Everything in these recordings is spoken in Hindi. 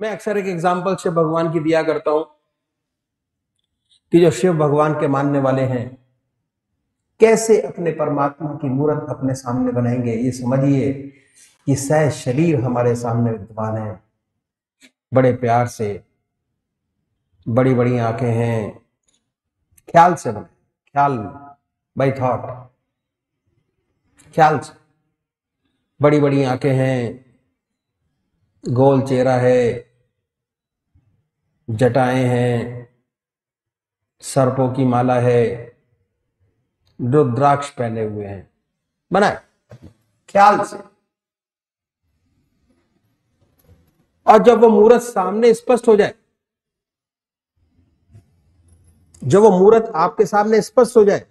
मैं अक्सर एक एग्जाम्पल शिव भगवान की दिया करता हूं कि जो शिव भगवान के मानने वाले हैं कैसे अपने परमात्मा की मूर्त अपने सामने बनाएंगे ये समझिए कि सह शरीर हमारे सामने विद्यमान है बड़े प्यार से बड़ी बड़ी आंखें हैं ख्याल से बने ख्याल बाई थॉट ख्याल से बड़ी बड़ी आंखें हैं गोल चेहरा है जटाएं हैं सर्पों की माला है रुद्राक्ष पहने हुए हैं बनाए ख्याल से और जब वो मूर्त सामने स्पष्ट हो जाए जब वो मूरत आपके सामने स्पष्ट हो जाए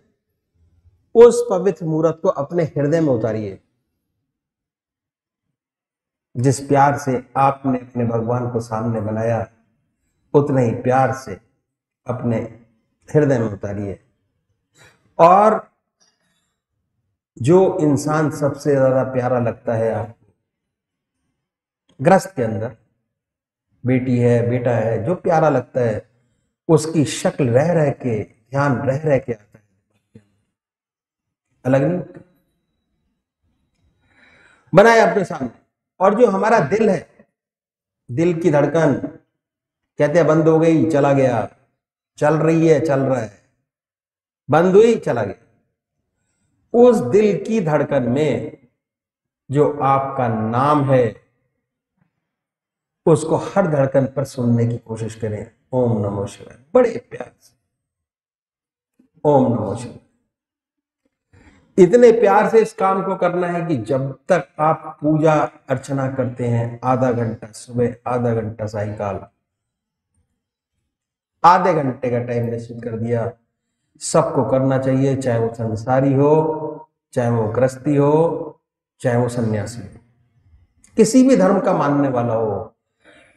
उस पवित्र मूरत को अपने हृदय में उतारिए जिस प्यार से आपने अपने भगवान को सामने बनाया उतने ही प्यार से अपने हृदय में उतारिए और जो इंसान सबसे ज्यादा प्यारा लगता है आपको ग्रस्त के अंदर बेटी है बेटा है जो प्यारा लगता है उसकी शक्ल रह रह के ध्यान रह रह के आता है अलग नहीं बनाया अपने सामने और जो हमारा दिल है दिल की धड़कन कहते हैं बंद हो गई चला गया चल रही है चल रहा है बंद हुई चला गया उस दिल की धड़कन में जो आपका नाम है उसको हर धड़कन पर सुनने की कोशिश करें ओम नमो शिवाय बड़े प्यार से ओम नमो शिवाय इतने प्यार से इस काम को करना है कि जब तक आप पूजा अर्चना करते हैं आधा घंटा सुबह आधा घंटा सायकाल आधे घंटे का टाइम निश्चित कर दिया सबको करना चाहिए चाहे वो संसारी हो चाहे वो ग्रस्ती हो चाहे वो सन्यासी हो किसी भी धर्म का मानने वाला हो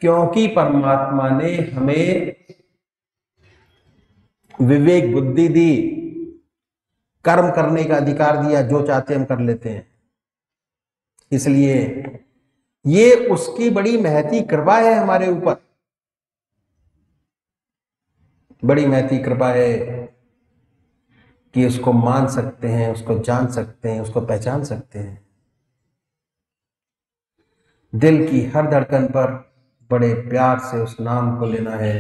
क्योंकि परमात्मा ने हमें विवेक बुद्धि दी कर्म करने का अधिकार दिया जो चाहते हम कर लेते हैं इसलिए ये उसकी बड़ी महती कृपा है हमारे ऊपर बड़ी महती कृपा है कि उसको मान सकते हैं उसको जान सकते हैं उसको पहचान सकते हैं दिल की हर धड़कन पर बड़े प्यार से उस नाम को लेना है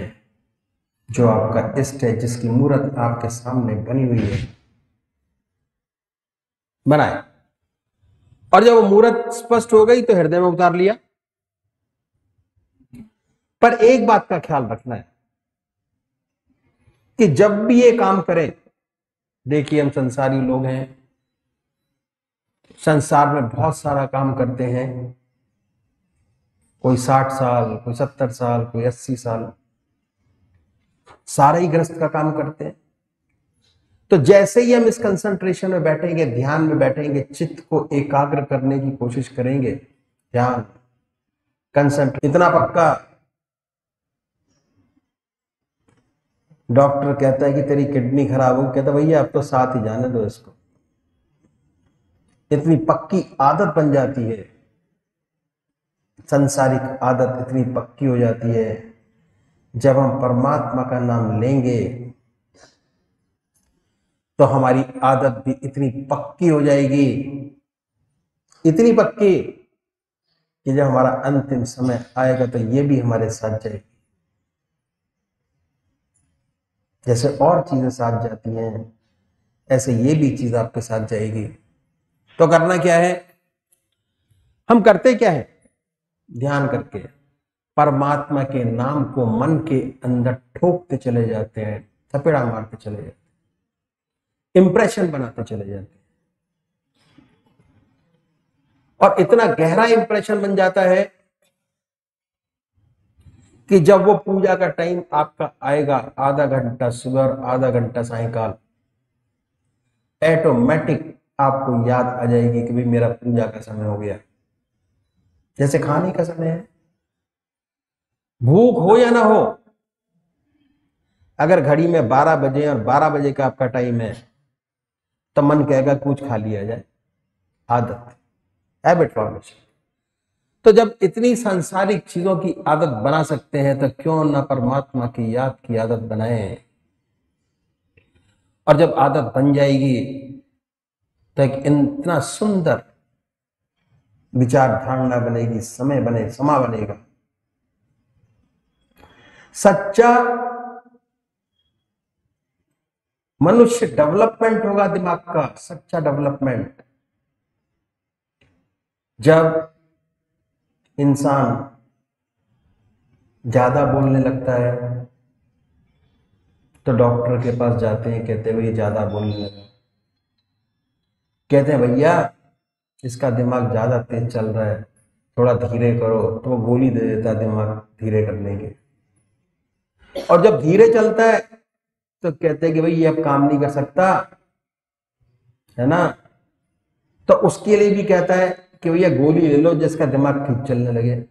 जो आपका इष्ट है जिसकी मूर्त आपके सामने बनी हुई है बनाए और जब मूर्त स्पष्ट हो गई तो हृदय में उतार लिया पर एक बात का ख्याल रखना है कि जब भी ये काम करें देखिए हम संसारी लोग हैं संसार में बहुत सारा काम करते हैं कोई साठ साल कोई सत्तर साल कोई अस्सी साल सारा ही ग्रस्त का काम करते हैं तो जैसे ही हम इस कंसंट्रेशन में बैठेंगे ध्यान में बैठेंगे चित्त को एकाग्र करने की कोशिश करेंगे ध्यान कंसंट्रेट इतना पक्का डॉक्टर कहता है कि तेरी किडनी खराब हो कहता भैया अब तो साथ ही जाने दो इसको इतनी पक्की आदत बन जाती है संसारिक आदत इतनी पक्की हो जाती है जब हम परमात्मा का नाम लेंगे तो हमारी आदत भी इतनी पक्की हो जाएगी इतनी पक्की कि जब हमारा अंतिम समय आएगा तो ये भी हमारे साथ जाएगी जैसे और चीजें साथ जाती हैं ऐसे ये भी चीज आपके साथ जाएगी तो करना क्या है हम करते क्या है ध्यान करके परमात्मा के नाम को मन के अंदर ठोकते चले जाते हैं थपेड़ा मारते चले जाते इंप्रेशन बनाते चले जाते हैं और इतना गहरा इंप्रेशन बन जाता है कि जब वो पूजा का टाइम आपका आएगा आधा घंटा सुबह आधा घंटा सायकाल ऑटोमेटिक आपको याद आ जाएगी कि भाई मेरा पूजा का समय हो गया जैसे खाने का समय है भूख हो या ना हो अगर घड़ी में 12 बजे और 12 बजे का आपका टाइम है तब मन कहेगा कुछ खा लिया जाए आदत हैबिट फॉर्मेशन तो जब इतनी सांसारिक चीजों की आदत बना सकते हैं तो क्यों ना परमात्मा की याद की आदत बनाए और जब आदत बन जाएगी तो एक इतना सुंदर विचारधारणा बनेगी समय बने समा बनेगा सच्चा मनुष्य डेवलपमेंट होगा दिमाग का सच्चा डेवलपमेंट जब इंसान ज्यादा बोलने लगता है तो डॉक्टर के पास जाते हैं कहते हैं ज्यादा बोलने लगा कहते हैं भैया इसका दिमाग ज्यादा तेज चल रहा है थोड़ा धीरे करो तो वो गोली दे देता है दिमाग धीरे करने के और जब धीरे चलता है तो कहते हैं कि भाई ये अब काम नहीं कर सकता है ना तो उसके लिए भी कहता है कि भैया गोली ले लो जिसका दिमाग ठीक चलने लगे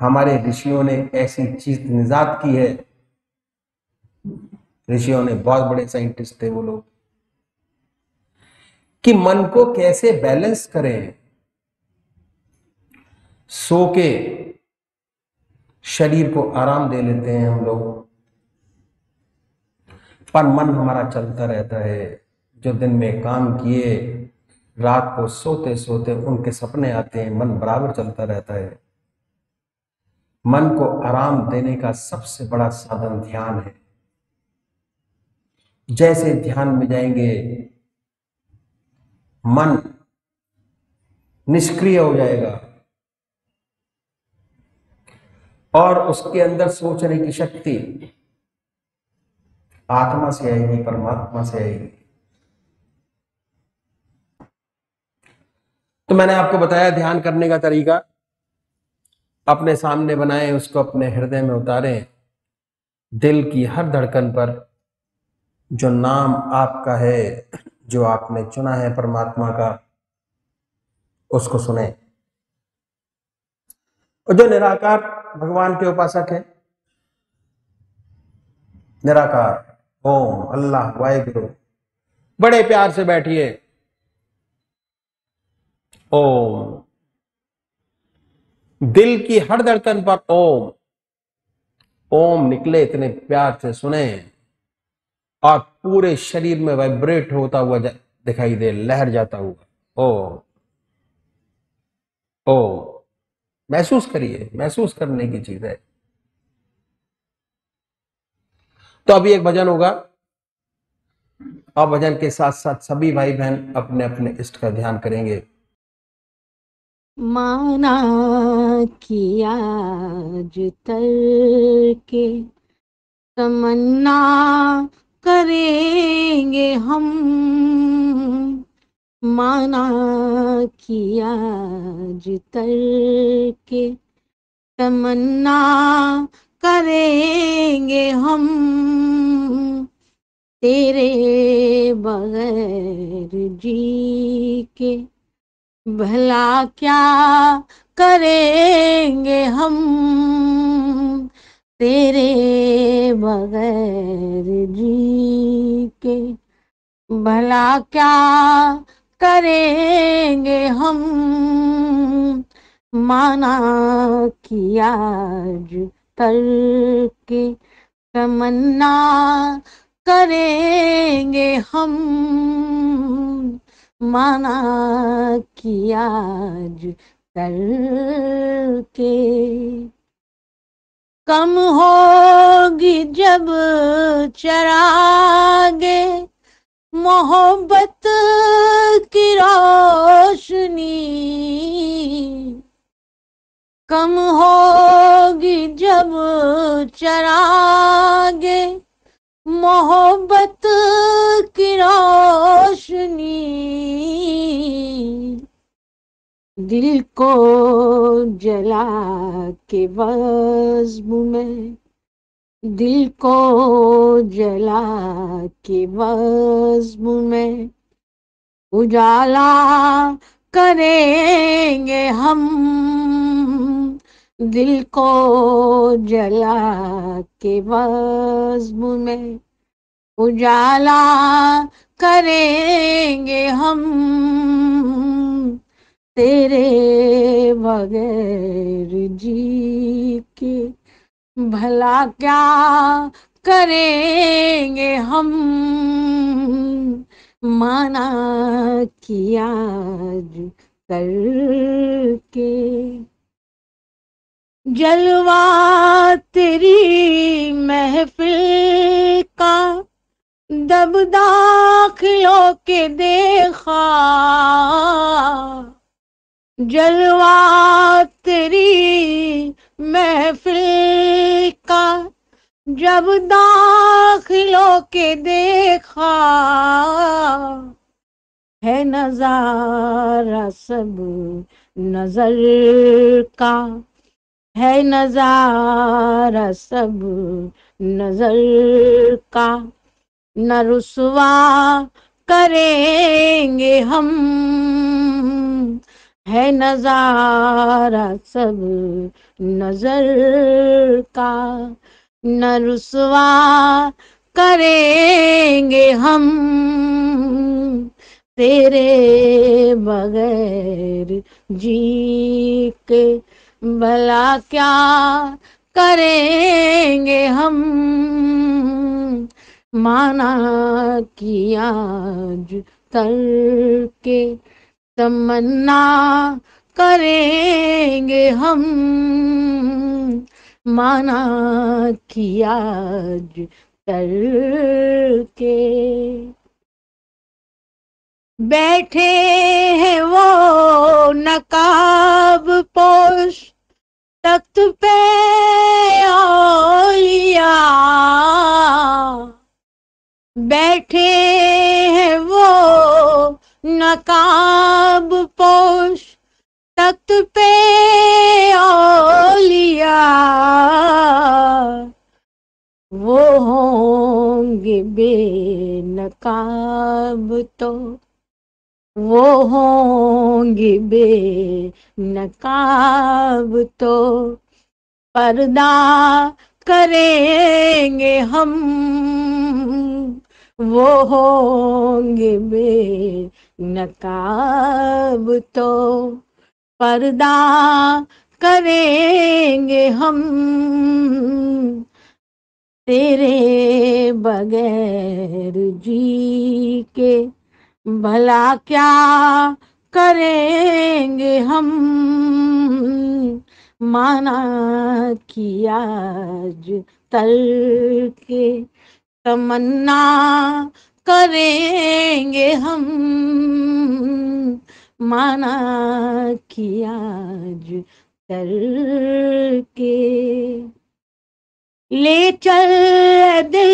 हमारे ऋषियों ने ऐसी चीज निजात की है ऋषियों ने बहुत बड़े साइंटिस्ट थे वो लोग कि मन को कैसे बैलेंस करें सो के शरीर को आराम दे लेते हैं हम लोग पर मन हमारा चलता रहता है जो दिन में काम किए रात को सोते सोते उनके सपने आते हैं मन बराबर चलता रहता है मन को आराम देने का सबसे बड़ा साधन ध्यान है जैसे ध्यान में जाएंगे मन निष्क्रिय हो जाएगा और उसके अंदर सोचने की शक्ति आत्मा से आएगी परमात्मा से आएगी तो मैंने आपको बताया ध्यान करने का तरीका अपने सामने बनाए उसको अपने हृदय में उतारें दिल की हर धड़कन पर जो नाम आपका है जो आपने चुना है परमात्मा का उसको सुने और जो निराकार भगवान के उपासक है निराकार ओम अल्लाह वाहेगुरु बड़े प्यार से बैठिए ओम दिल की हर धड़कन पर ओम ओम निकले इतने प्यार से सुने और पूरे शरीर में वाइब्रेट होता हुआ दिखाई दे लहर जाता हुआ ओ ओ महसूस करिए महसूस करने की चीज है तो अभी एक भजन होगा और भजन के साथ साथ सभी भाई बहन अपने अपने इष्ट का ध्यान करेंगे माना किया जुतर के तमन्ना करेंगे हम माना किया जुतर के तमन्ना करेंगे हम तेरे बगैर जी के भला क्या करेंगे हम तेरे बगैर जी के भला क्या करेंगे हम माना कि आज स्थल की तमन्ना करेंगे हम माना कि आज के कम होगी जब चरागे मोहब्बत की रोशनी कम होगी जब चरागे मोहब्बत की रोशनी दिल को जला के वज्म में दिल को जला के वज्म में उजाला करेंगे हम दिल को जला के वज्म में उजाला करेंगे हम तेरे बगैर जी के भला क्या करेंगे हम माना किया करके जलवा तेरी महफिल का दब दाखिलों के देखा जलवा तेरी महफिल का जब दाखिलों के देखा है नजारा सब नजर का है नजारा सब नजर का न रुसवा करेंगे हम है नजारा सब नजर का न रुसवा करेंगे हम तेरे बगैर जी के भला क्या करेंगे हम माना कि आज तल के तमन्ना करेंगे हम माना कि आज तल के बैठे हैं वो नकाब पोष तख्त पे ओलिया बैठे हैं वो नकाब पोश तख्त पे औलिया वो होंगे बेनकाब तो वो होंगे बे नकाब तो पर्दा करेंगे हम वो होंगे बे नकाब तो पर्दा करेंगे हम तेरे बगैर जी के भला क्या करेंगे हम माना किया तल के तमन्ना करेंगे हम माना किया तल के ले चल दे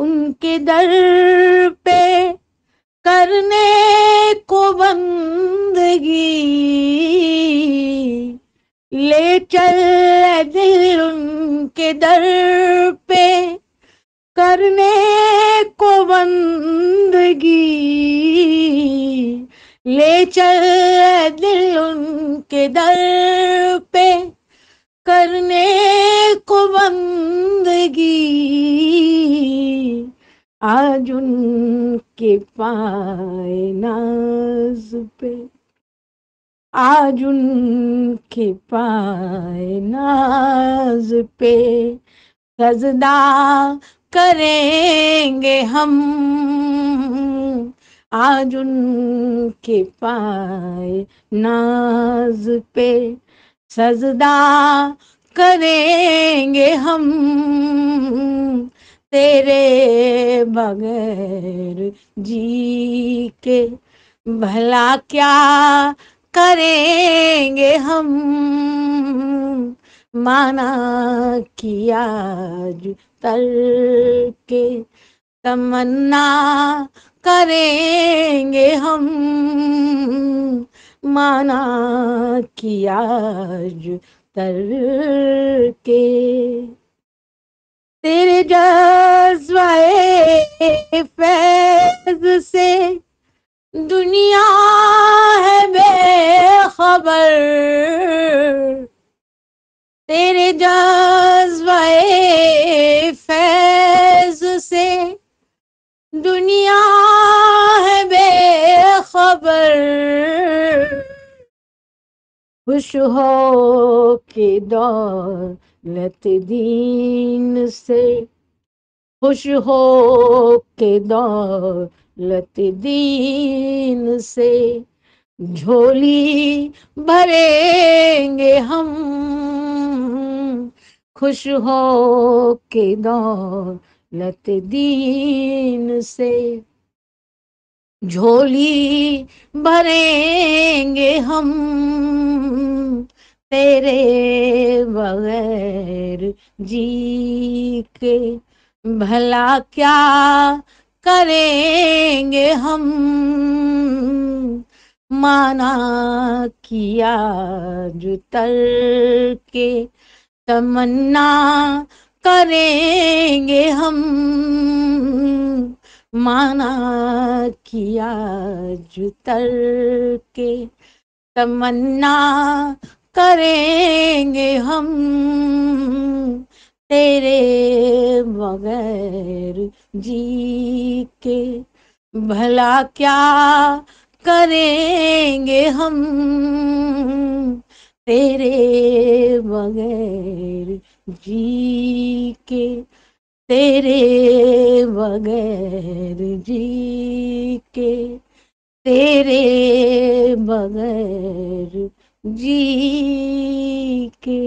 उनके दर पे करने को बंदगी ले चल दिल उनके दर पे करने को बंदगी ले चल दिल उनके दर पे करने को बंदगी आज उन के पाए नाज पे आज उनके पाए नाज पे सजदा करेंगे हम आज उनके पाए नाज पे सजदा करेंगे हम तेरे बगैर जी के भला क्या करेंगे हम माना किया तल के तमन्ना करेंगे हम माना किया तल के तेरे जज्बाए फैज से दुनिया है बेखबर तेरे जज्बाए फैज से दुनिया है बेखबर खुश हो के दौलत दीन से खुश हो के दौलत दीन से झोली भरेंगे हम खुश हो के दौलत दीन से झोली भरेंगे हम तेरे बगैर जी के भला क्या करेंगे हम माना किया जुतर के तमन्ना करेंगे हम माना किया जुतर के तमन्ना करेंगे हम तेरे बगैर जी के भला क्या करेंगे हम तेरे बगैर जी के तेरे बगैर जी के तेरे बगैर जी के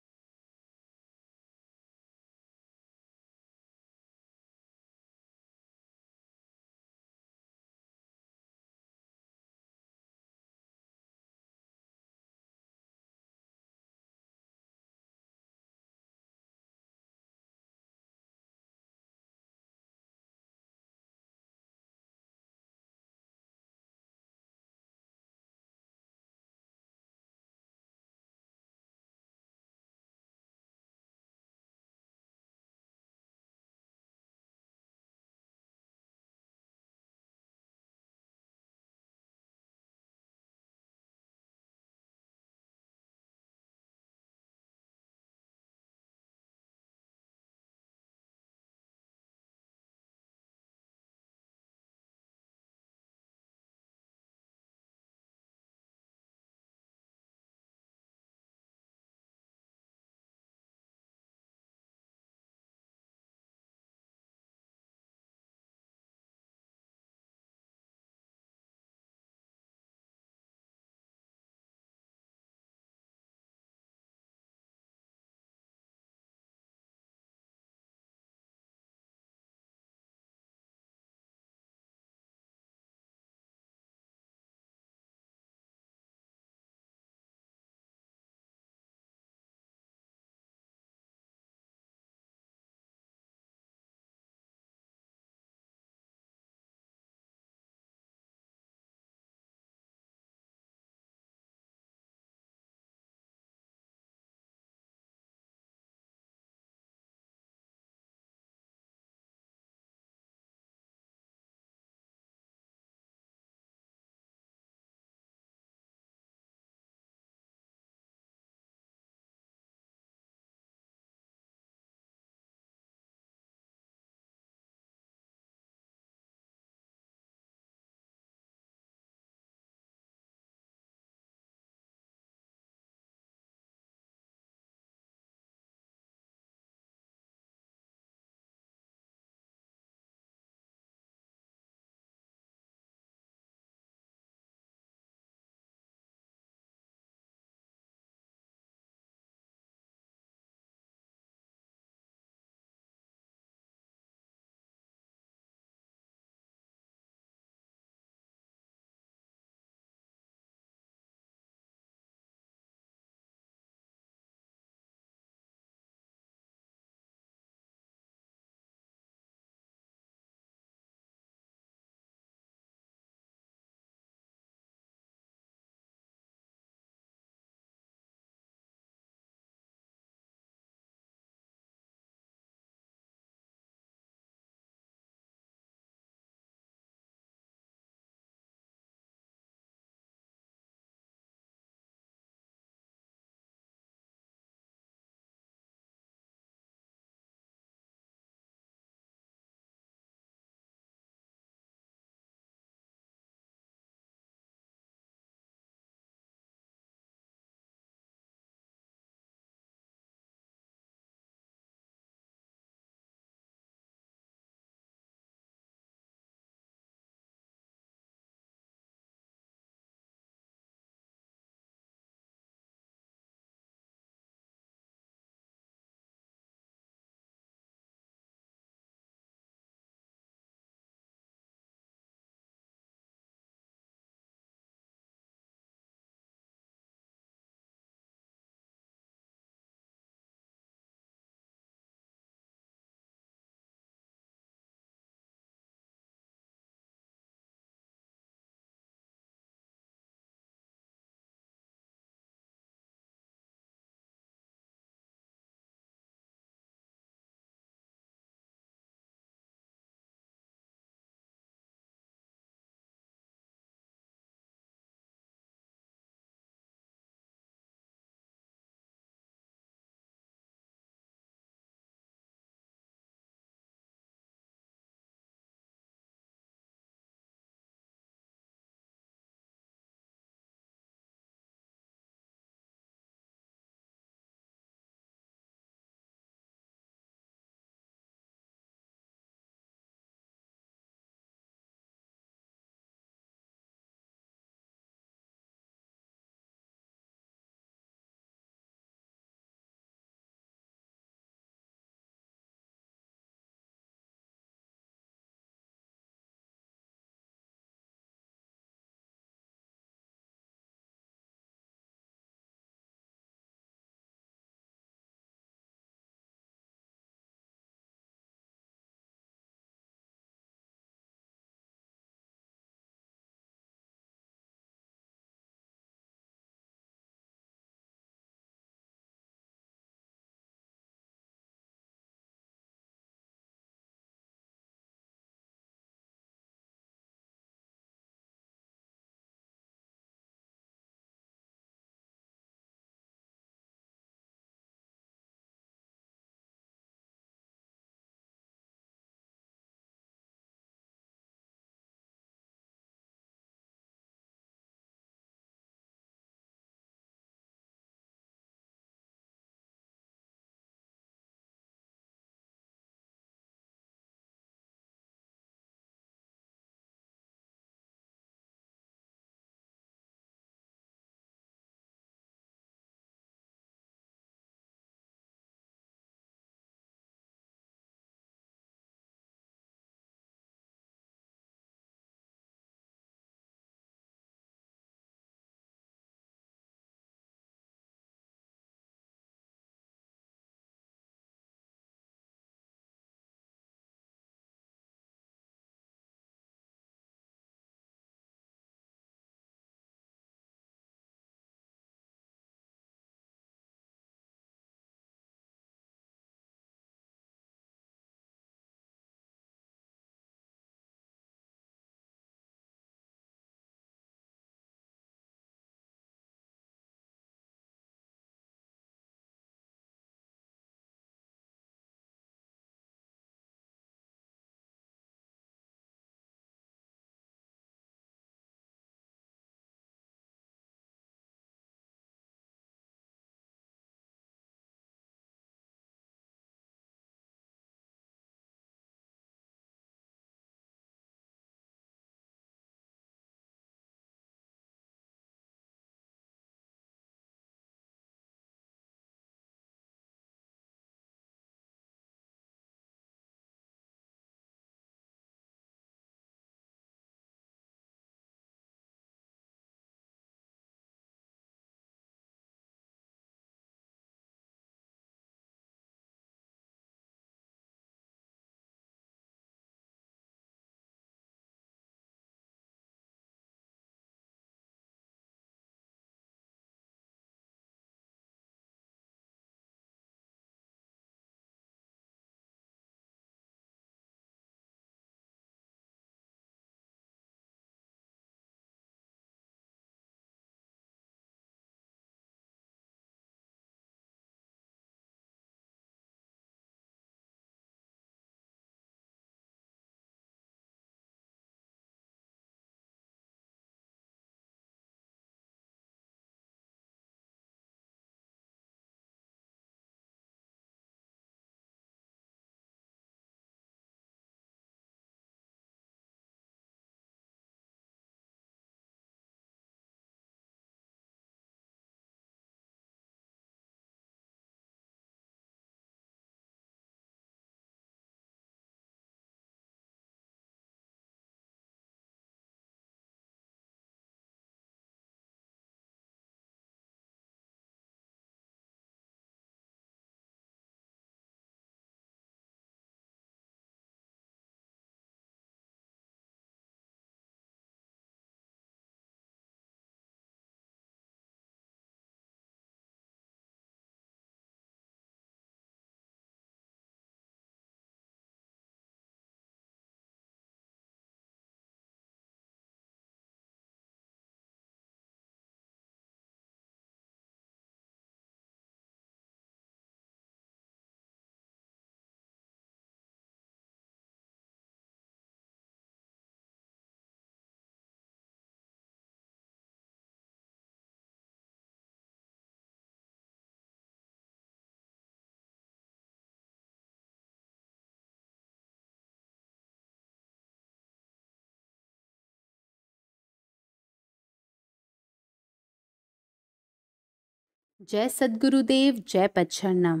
जय सद्गुरुदेव जय पच्छन्नम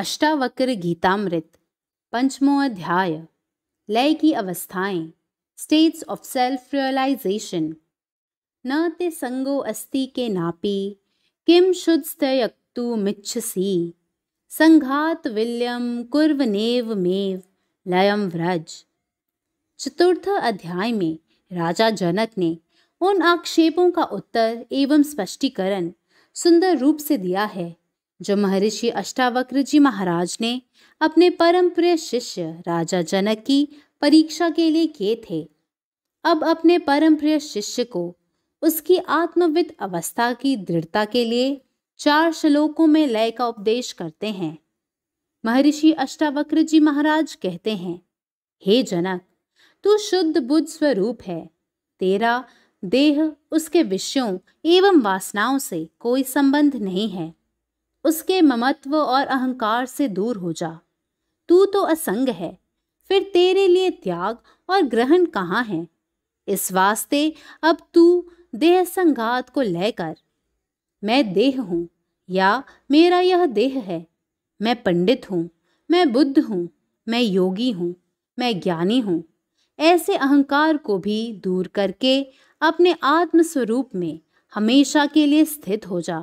अष्टावक्र गीतामृत पंचमो अध्याय लय की अवस्थाएं स्टेट्स ऑफ सेल्फ रियलाइजेशन न ते संगो अस्ति के नापी किम शुद्धस्तयक्तु मिच्छसी संघात विल्यम कुर्व नेव मेव लयम व्रज चतुर्थ अध्याय में राजा जनक ने उन आक्षेपों का उत्तर एवं स्पष्टीकरण सुंदर रूप से दिया है जो महर्षि अष्टावक्र जी महाराज ने अपने परम प्रिय शिष्य राजा जनक की परीक्षा के लिए किए थे अब अपने परम प्रिय शिष्य को उसकी आत्मविद अवस्था की दृढ़ता के लिए चार श्लोकों में लय का उपदेश करते हैं महर्षि अष्टावक्र जी महाराज कहते हैं हे जनक तू शुद्ध बुद्ध स्वरूप है तेरा देह उसके विषयों एवं वासनाओं से कोई संबंध नहीं है उसके ममत्व और अहंकार से दूर हो जा तू तो असंग है फिर तेरे लिए त्याग और ग्रहण कहाँ है इस वास्ते अब तू देह संघात को लेकर मैं देह हूँ या मेरा यह देह है मैं पंडित हूँ मैं बुद्ध हूँ मैं योगी हूँ मैं ज्ञानी हूँ ऐसे अहंकार को भी दूर करके अपने आत्म स्वरूप में हमेशा के लिए स्थित हो जा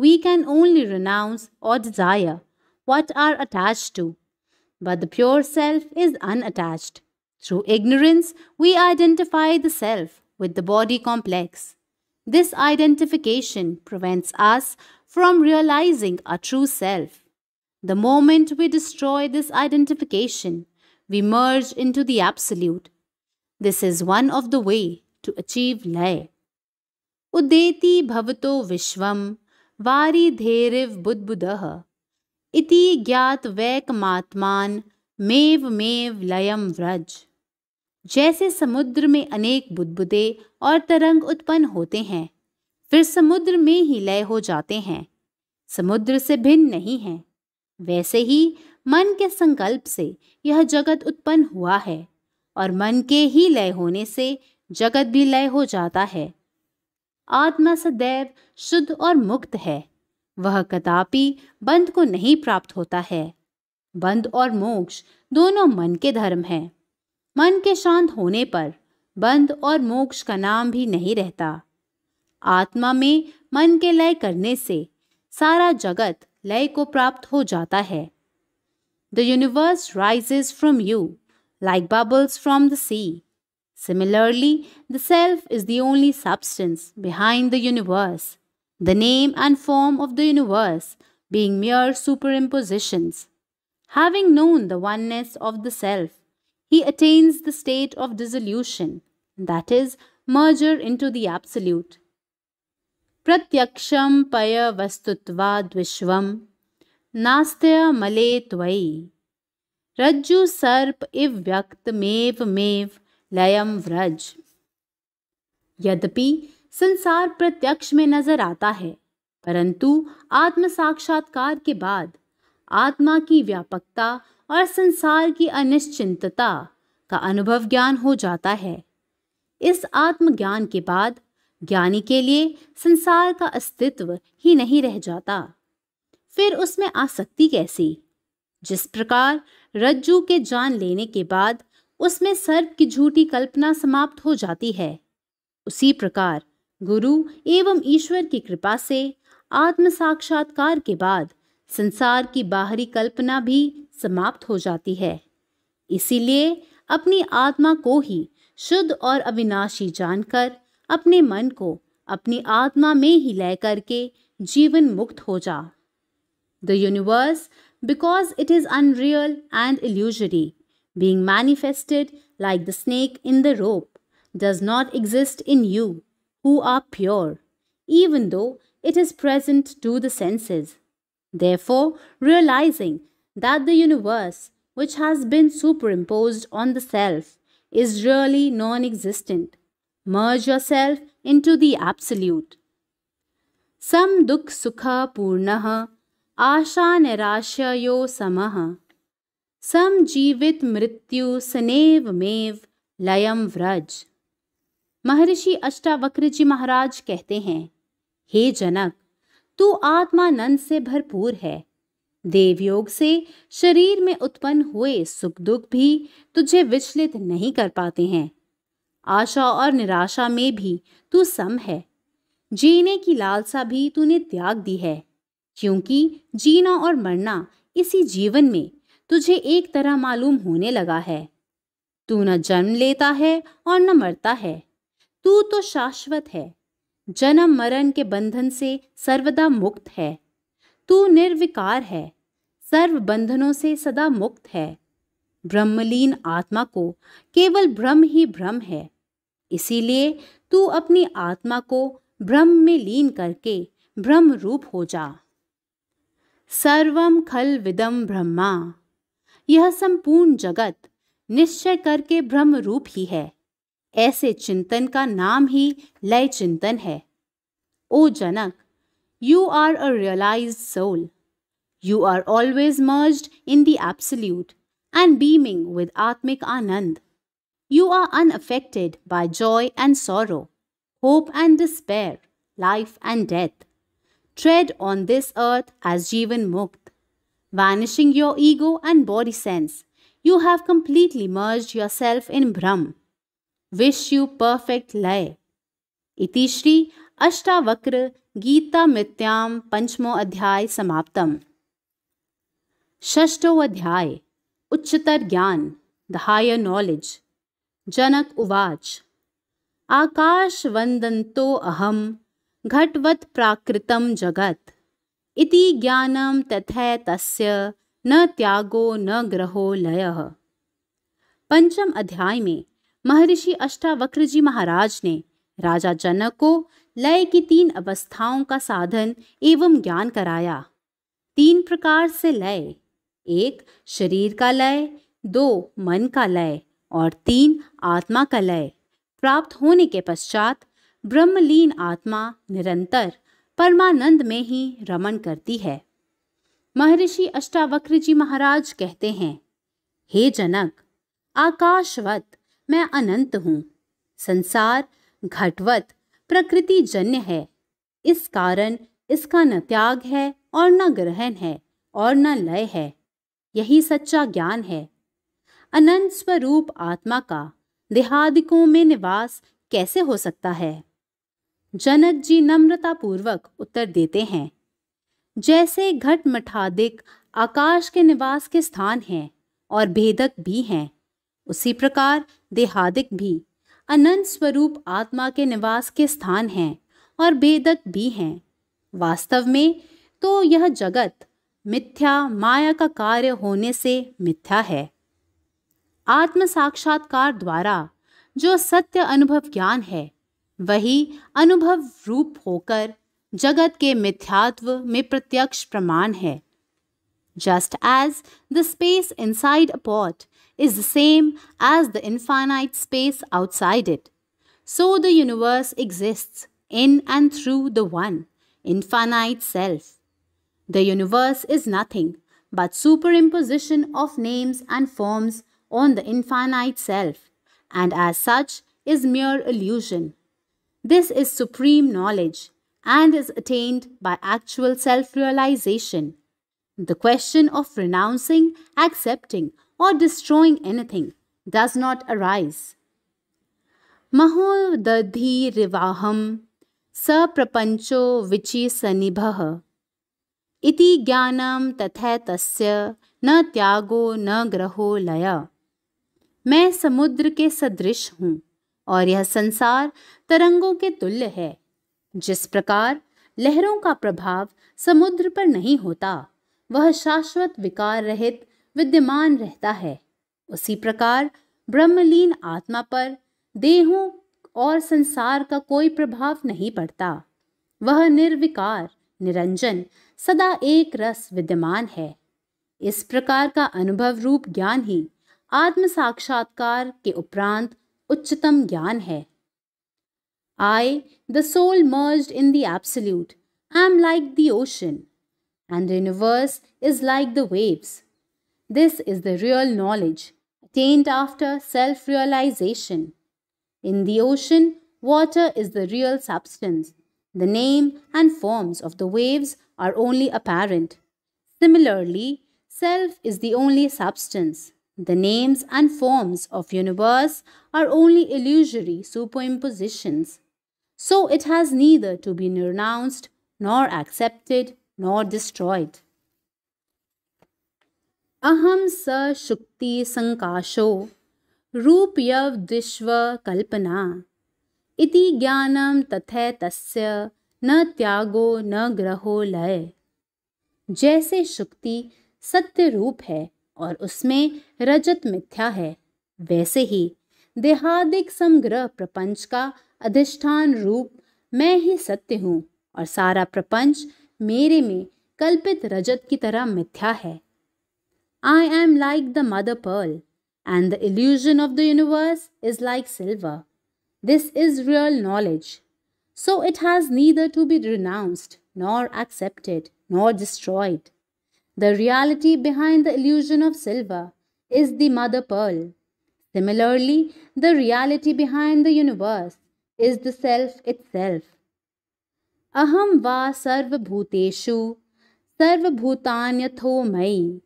we can only renounce or desire what are attached to. But the pure self is unattached. Through ignorance, we identify the self with the body complex. This identification prevents us from realizing our true self. The moment we destroy this identification, we merge into the Absolute. This is one of the way to achieve lay. Udeti bhavato vishvam varidheriv budbudaha iti vek matman mev mev layam vraj. जैसे समुद्र में अनेक बुदबुदे और तरंग उत्पन्न होते हैं फिर समुद्र में ही लय हो जाते हैं समुद्र से भिन्न नहीं है वैसे ही मन के संकल्प से यह जगत उत्पन्न हुआ है और मन के ही लय होने से जगत भी लय हो जाता है आत्मा सदैव शुद्ध और मुक्त है वह कदापि बंध को नहीं प्राप्त होता है बंध और मोक्ष दोनों मन के धर्म हैं मन के शांत होने पर बंध और मोक्ष का नाम भी नहीं रहता आत्मा में मन के लय करने से सारा जगत लय को प्राप्त हो जाता है the universe rises from you like bubbles from the sea Similarly, the self is the only substance behind the universe, the name and form of the universe being mere superimpositions. Having known the oneness of the self, he attains the state of dissolution, that is, merger into the absolute. Pratyaksham paya vastutvad vishvam नास्त्य मले त्वयि रज्जु सर्प इव mev mev. लयम व्रज यद्यपि संसार प्रत्यक्ष में नजर आता है परंतु आत्म साक्षात्कार के बाद आत्मा की व्यापकता और संसार की अनिश्चिंतता का अनुभव ज्ञान हो जाता है इस आत्मज्ञान के बाद ज्ञानी के लिए संसार का अस्तित्व ही नहीं रह जाता फिर उसमें आसक्ति कैसी जिस प्रकार रज्जू के जान लेने के बाद उसमें सर्प की झूठी कल्पना समाप्त हो जाती है उसी प्रकार गुरु एवं ईश्वर की कृपा से आत्म साक्षात्कार के बाद संसार की बाहरी कल्पना भी समाप्त हो जाती है इसीलिए अपनी आत्मा को ही शुद्ध और अविनाशी जानकर अपने मन को अपनी आत्मा में ही लय करके जीवन मुक्त हो जा the universe because it is unreal and illusory being manifested like the snake in the rope, does not exist in you, who are pure, even though it is present to the senses. Therefore, realizing that the universe, which has been superimposed on the self, is really non existent, merge yourself into the Absolute. Sam dukh sukha purnaha, asha nirashya yo samaha. समजीवित मृत्यु स्नेव मेव लयम व्रज महर्षि अष्टावक्र जी महाराज कहते हैं हे जनक तू आत्मानंद से भरपूर है देवयोग से शरीर में उत्पन्न हुए सुख दुख भी तुझे विचलित नहीं कर पाते हैं आशा और निराशा में भी तू सम है जीने की लालसा भी तूने त्याग दी है क्योंकि जीना और मरना इसी जीवन में तुझे एक तरह मालूम होने लगा है तू न जन्म लेता है और न मरता है तू तो शाश्वत है जन्म मरण के बंधन से सर्वदा मुक्त है तू निर्विकार है सर्व बंधनों से सदा मुक्त है ब्रह्मलीन आत्मा को केवल ब्रह्म ही ब्रह्म है इसीलिए तू अपनी आत्मा को ब्रह्म में लीन करके ब्रह्म रूप हो जा सर्वम खल विदम ब्रह्मा यह संपूर्ण जगत निश्चय करके ब्रह्म रूप ही है ऐसे चिंतन का नाम ही लय चिंतन है O Janak you are a realise soul you are always merge in the absolute and beaming with आत्मिक आनंद you are un unaffected by joy and sorrow hope and despair life and death tread on this earth as जीवन मुक्त vanishing your ego and body sense. You have completely merged yourself in Brahm. Wish you perfect lay. Iti Shri Ashtavakra Gita Mityam Panchmo Adhyay Samaptam. Shashto Adhyay उच्चतर Gyan The Higher Knowledge Janak Uvach आकाश वंदनतो अहम घटवत प्राकृतम जगत इति ज्ञानं तथा तस्य न त्यागो न ग्रहो लय पंचम अध्याय में महर्षि अष्टावक्र जी महाराज ने राजा जनक को लय की तीन अवस्थाओं का साधन एवं ज्ञान कराया तीन प्रकार से लय एक शरीर का लय दो मन का लय और तीन आत्मा का लय प्राप्त होने के पश्चात ब्रह्मलीन आत्मा निरंतर परमानंद में ही रमन करती है महर्षि अष्टावक्र जी महाराज कहते हैं हे जनक आकाशवत मैं अनंत हूँ संसार घटवत प्रकृति जन्य है इस कारण इसका न त्याग है और न ग्रहण है और न लय है यही सच्चा ज्ञान है अनंत स्वरूप आत्मा का देहादिकों में निवास कैसे हो सकता है जनक जी नम्रतापूर्वक उत्तर देते हैं जैसे घट मठादिक आकाश के निवास के स्थान हैं और भेदक भी हैं उसी प्रकार देहादिक भी अनंत स्वरूप आत्मा के निवास के स्थान हैं और भेदक भी हैं वास्तव में तो यह जगत मिथ्या माया का कार्य होने से मिथ्या है आत्म साक्षात्कार द्वारा जो सत्य अनुभव ज्ञान है वही अनुभव रूप होकर जगत के मिथ्यात्व में प्रत्यक्ष प्रमाण है just as the space inside a pot is the same as the infinite space outside it. So the universe exists in and through the one, infinite self. The universe is nothing but superimposition of names and forms on the infinite self, and as such is mere illusion. This is supreme knowledge and is attained by actual self realization. The question of renouncing, accepting, or destroying anything does not arise. Maho dadhi rivaham prapancho vichi sanibha iti jnanam tathatasya न त्यागो na ग्रहो लय मैं समुद्र के सदृश हूँ और यह संसार तरंगों के तुल्य है जिस प्रकार लहरों का प्रभाव समुद्र पर नहीं होता वह शाश्वत विकार रहित विद्यमान रहता है उसी प्रकार ब्रह्मलीन आत्मा पर देहों और संसार का कोई प्रभाव नहीं पड़ता वह निर्विकार निरंजन सदा एक रस विद्यमान है इस प्रकार का अनुभव रूप ज्ञान ही आत्म साक्षात्कार के उपरांत Uchchatam Gyan hai. I, the soul merged in the absolute, am like the ocean, and the universe is like the waves. This is the real knowledge attained after self realization. In the ocean, water is the real substance. The name and forms of the waves are only apparent. Similarly, self is the only substance. The names and forms of universe are only illusory superimpositions. So it has neither to be renounced, nor accepted, nor destroyed. Aham sa shukti sankasho रूपयवदिश्व kalpana, iti jnanam तथै tasya na tyago na graho lae. जैसे शुक्ति सत्य रूप है और उसमें रजत मिथ्या है वैसे ही देहादिक समग्रह प्रपंच का अधिष्ठान रूप मैं ही सत्य हूँ और सारा प्रपंच मेरे में कल्पित रजत की तरह मिथ्या है I am like the mother pearl and the illusion of the universe is like silver this is real knowledge so it has neither to be renounced nor accepted nor destroyed The reality behind the illusion of silver is the mother pearl. Similarly, the reality behind the universe is the self itself. Aham va sarvabhuteshu sarvabhutanyato mai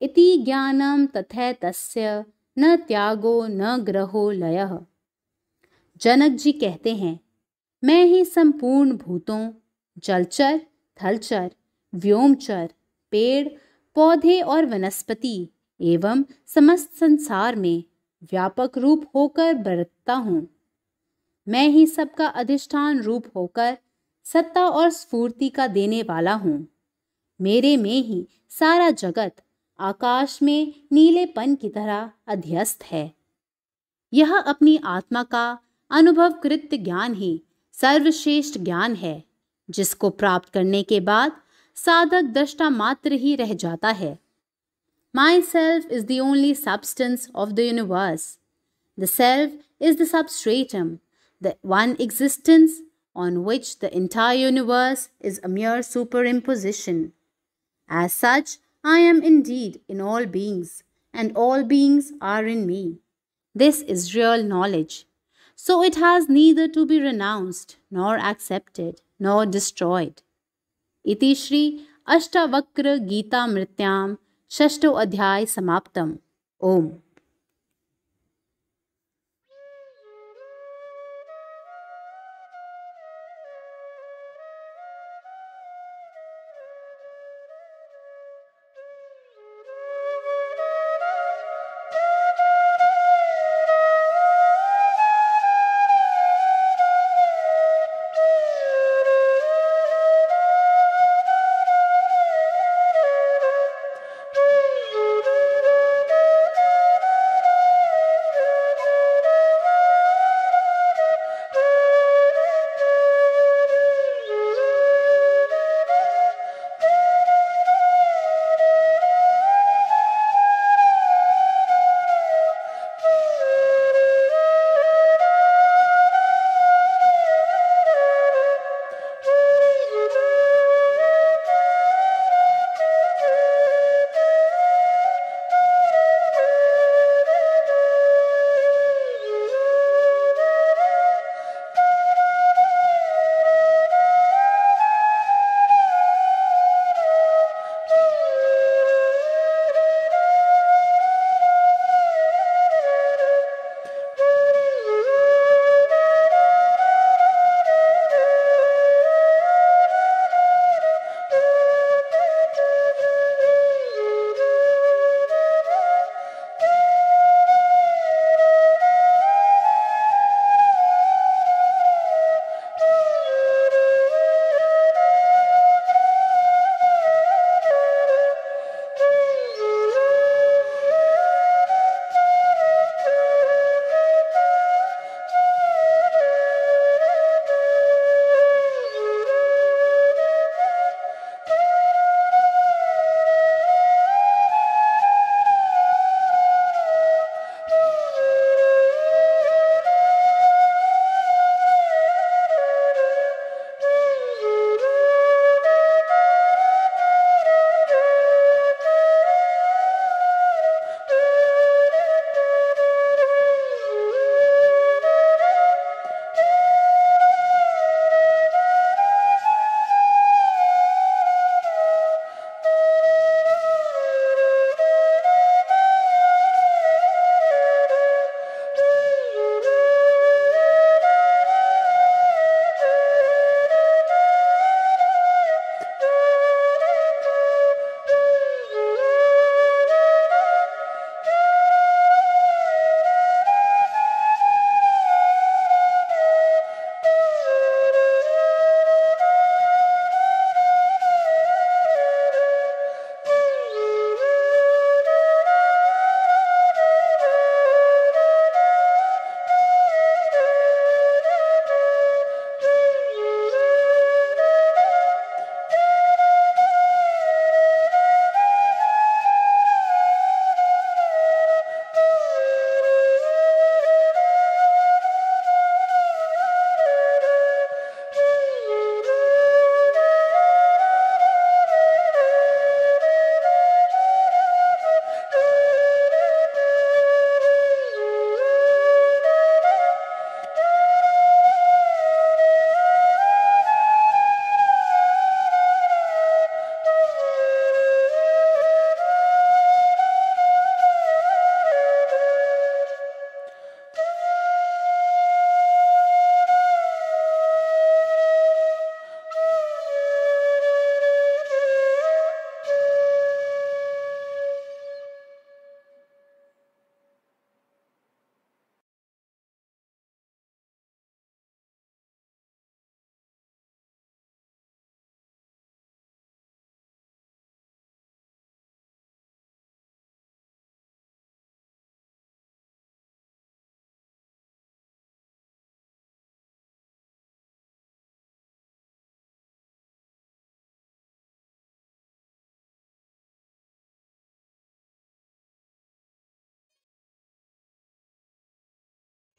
iti gyanam tathe tasya na tyago na graho लय janak ji kehte hain मैं ही संपूर्ण भूतों जलचर थलचर व्योमचर पेड़ पौधे और वनस्पति एवं समस्त संसार में व्यापक रूप होकर बरतता हूँ मैं ही सबका अधिष्ठान रूप होकर सत्ता और स्फूर्ति का देने वाला हूँ मेरे में ही सारा जगत आकाश में नीलेपन की तरह अध्यस्त है यह अपनी आत्मा का अनुभव कृत ज्ञान ही सर्वश्रेष्ठ ज्ञान है जिसको प्राप्त करने के बाद साधक दृष्टा मात्र ही रह जाता है my self the the only substance of the universe the self is the substratum the one on which the entire universe is a mere superimposition. As such, I am indeed in all beings, and all beings are in me. This is real knowledge. So it has neither to be renounced, nor accepted, nor destroyed. इति श्री अष्टावक्र गीतामृत्यां अध्याय समाप्तम ओम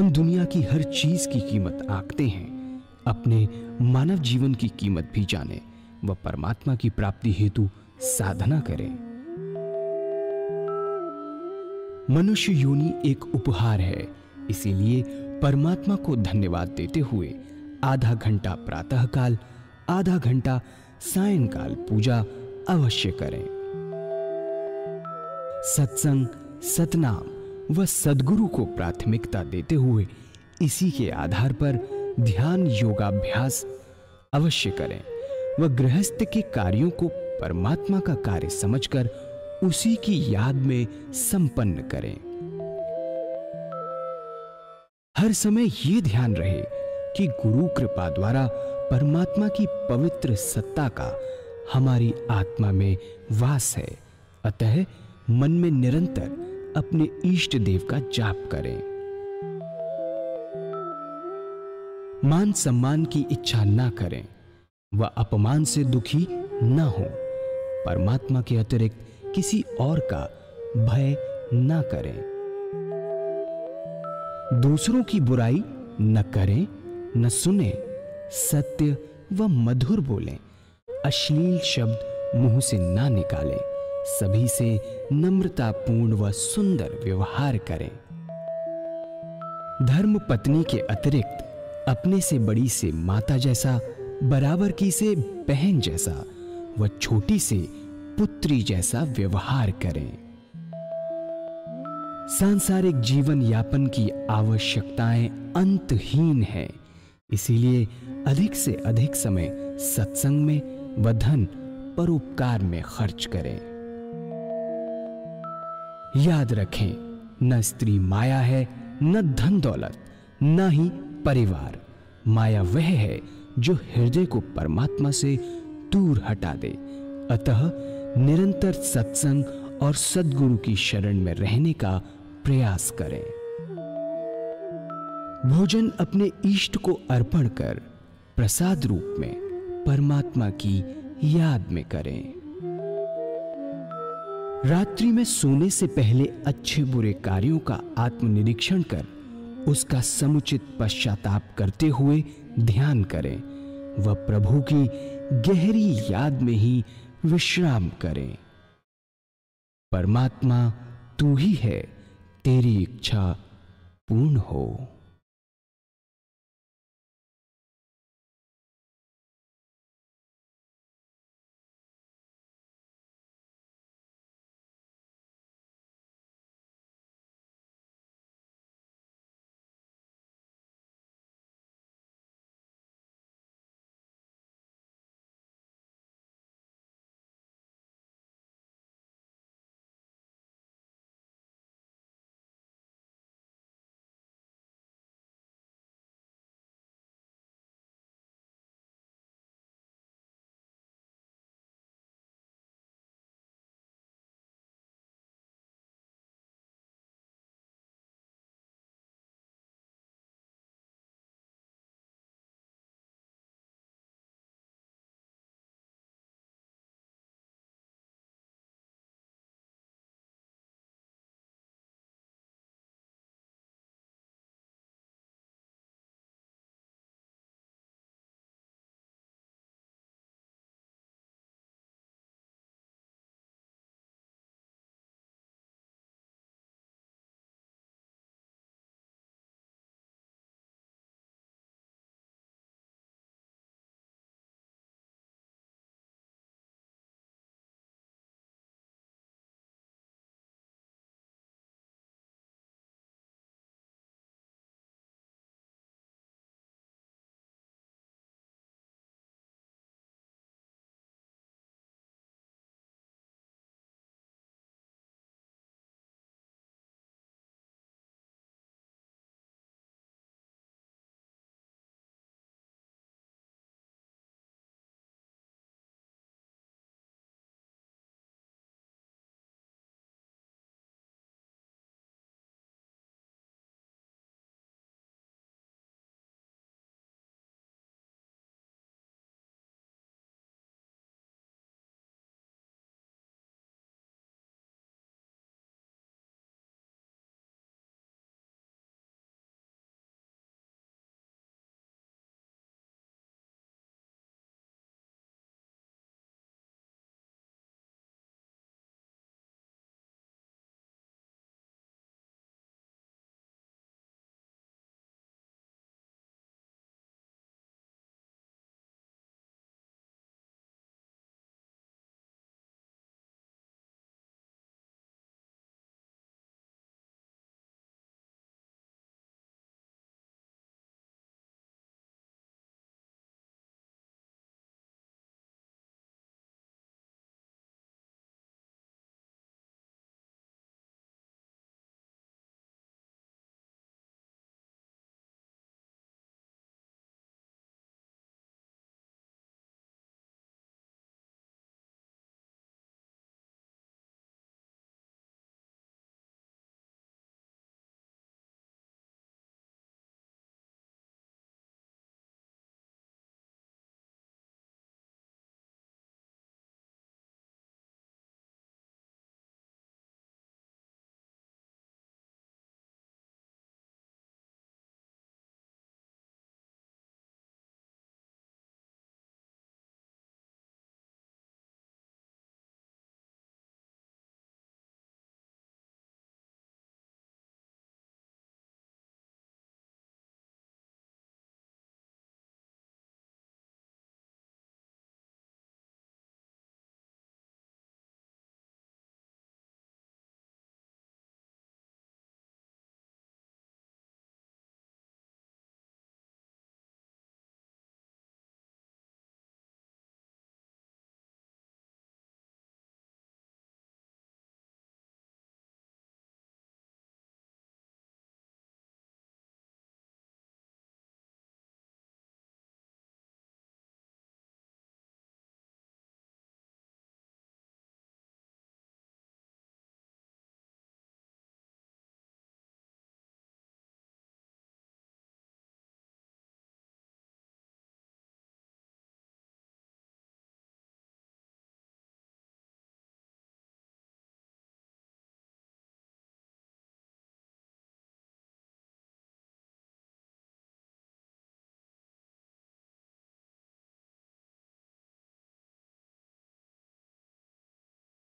हम दुनिया की हर चीज की कीमत आंकते हैं अपने मानव जीवन की कीमत भी जाने व परमात्मा की प्राप्ति हेतु साधना करें मनुष्य योनि एक उपहार है इसीलिए परमात्मा को धन्यवाद देते हुए आधा घंटा प्रातःकाल आधा घंटा सायंकाल पूजा अवश्य करें सत्संग सतनाम व सदगुरु को प्राथमिकता देते हुए इसी के आधार पर ध्यान योगाभ्यास अवश्य करें व गृहस्थ के कार्यों को परमात्मा का कार्य समझकर उसी की याद में संपन्न करें हर समय ये ध्यान रहे कि गुरु कृपा द्वारा परमात्मा की पवित्र सत्ता का हमारी आत्मा में वास है अतः मन में निरंतर अपने इष्ट देव का जाप करें मान सम्मान की इच्छा ना करें व अपमान से दुखी ना हो परमात्मा के अतिरिक्त किसी और का भय ना करें दूसरों की बुराई न करें न सुने सत्य व मधुर बोलें अश्लील शब्द मुंह से ना निकालें सभी से नम्रतापूर्ण व सुंदर व्यवहार करें धर्म पत्नी के अतिरिक्त अपने से बड़ी से माता जैसा बराबर की से बहन जैसा व छोटी से पुत्री जैसा व्यवहार करें सांसारिक जीवन यापन की आवश्यकताएं अंतहीन है इसीलिए अधिक से अधिक समय सत्संग में व धन परोपकार में खर्च करें याद रखें न स्त्री माया है न धन दौलत न ही परिवार माया वह है जो हृदय को परमात्मा से दूर हटा दे अतः निरंतर सत्संग और सदगुरु की शरण में रहने का प्रयास करें भोजन अपने इष्ट को अर्पण कर प्रसाद रूप में परमात्मा की याद में करें रात्रि में सोने से पहले अच्छे बुरे कार्यों का आत्मनिरीक्षण कर उसका समुचित पश्चाताप करते हुए ध्यान करें व प्रभु की गहरी याद में ही विश्राम करें परमात्मा तू ही है तेरी इच्छा पूर्ण हो